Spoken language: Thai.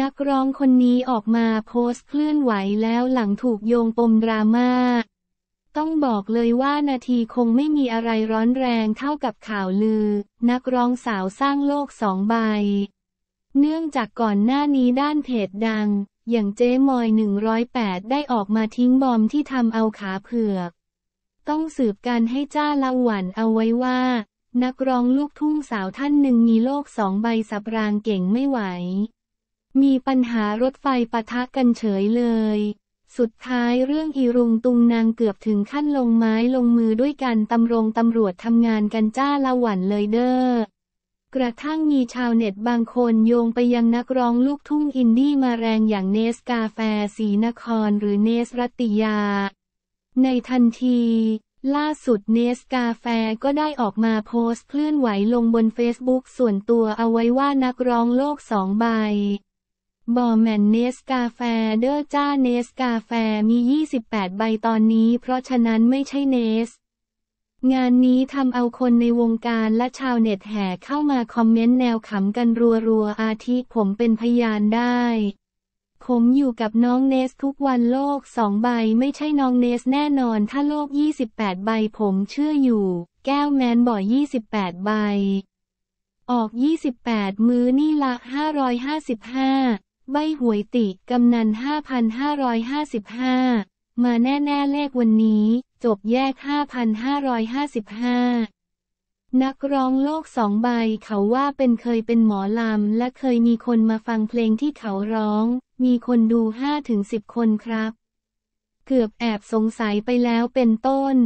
นักร้องคนนี้ออกมาโพสต์เคลื่อนไหวแล้วหลังถูกโยงปมดราม่า ต้องบอกเลยว่านาทีคงไม่มีอะไรร้อนแรงเท่ากับข่าวลือ นักร้องสาวสร้างโลกสองใบ เนื่องจากก่อนหน้านี้ด้านเพจดัง อย่างเจ๊มอย 108 ได้ออกมาทิ้งบอมที่ทำเอาขาเผือก ต้องสืบกันให้จ้าละหวันเอาไว้ว่า นักร้องลูกทุ่งสาวท่านหนึ่งมีโลกสองใบสับรางเก่งไม่ไหวมีปัญหารถไฟปะทะกันเฉยเลย สุดท้ายเรื่องอีรุงตุงนางเกือบถึงขั้นลงไม้ลงมือด้วยกันตำรงตำรวจทำงานกันจ้าละหวันเลยเด้อ กระทั่งมีชาวเน็ตบางคนโยงไปยังนักร้องลูกทุ่งอินดี้มาแรงอย่างเนสกาแฟสีนครหรือเนสรัติยา ในทันที ล่าสุดเนสกาแฟก็ได้ออกมาโพสต์เคลื่อนไหวลงบนเฟซบุ๊กส่วนตัวเอาไว้ว่านักร้องโลกสองใบบอแมนเนสกาแฟเดอร์จ้าเนสกาแฟมี 28 ใบตอนนี้เพราะฉะนั้นไม่ใช่เนส งานนี้ทำเอาคนในวงการและชาวเน็ตแห่เข้ามาคอมเมนต์แนวขำกันรัวๆอาทิผมเป็นพยานได้ ผมอยู่กับน้องเนสทุกวันโลกสองใบไม่ใช่น้องเนสแน่นอนถ้าโลก 28 ใบ ผมเชื่ออยู่แก้วแมนบ่อย28 ใบ ออก 28 มื้อนี่ละ555ใบหวยติ กำนัน 5,555 มาแน่ๆเลขวันนี้ จบแยก 5,555 นักร้องโลกสองใบเขาว่าเป็นเคยเป็นหมอลำและเคยมีคนมาฟังเพลงที่เขาร้อง มีคนดู 5-10 คนครับ เกือบแอบสงสัยไปแล้วเป็นต้น